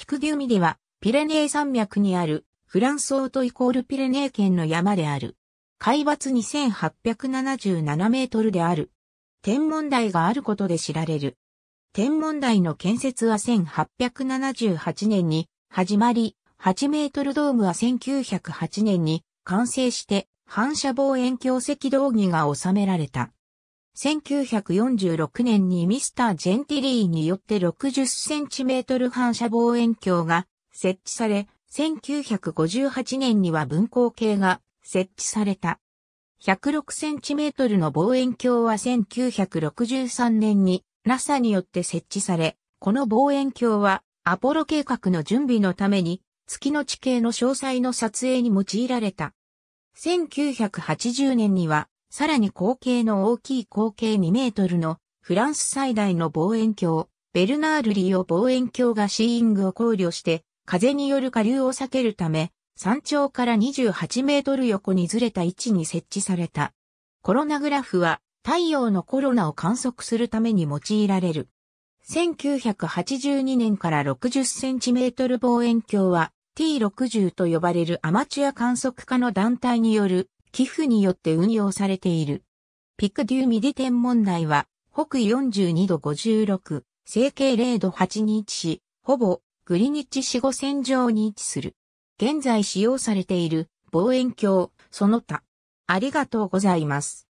ピクデュミリは、ピレネー山脈にある、フランスオートイコールピレネー県の山である。海抜2877メートルである。天文台があることで知られる。天文台の建設は1878年に始まり、8メートルドームは1908年に完成して反射望遠鏡赤道儀が収められた。1946年にミスター・ジェンティリーによって60センチメートル反射望遠鏡が設置され、1958年には分光計が設置された。106センチメートルの望遠鏡は1963年に NASA によって設置され、この望遠鏡はアポロ計画の準備のために月の地形の詳細の撮影に用いられた。1980年にはさらに口径の大きい口径2メートルのフランス最大の望遠鏡、ベルナールリオ望遠鏡がシーイングを考慮して、風による下流を避けるため、山頂から28メートル横にずれた位置に設置された。コロナグラフは太陽のコロナを観測するために用いられる。1982年から60センチメートル望遠鏡は T60 と呼ばれるアマチュア観測家の団体による寄付によって運用されている。ピクデューミディ天文台は、北緯42度56、西経0度8に位置し、ほぼグリニッチ四五線上に位置する。現在使用されている望遠鏡、その他。ありがとうございます。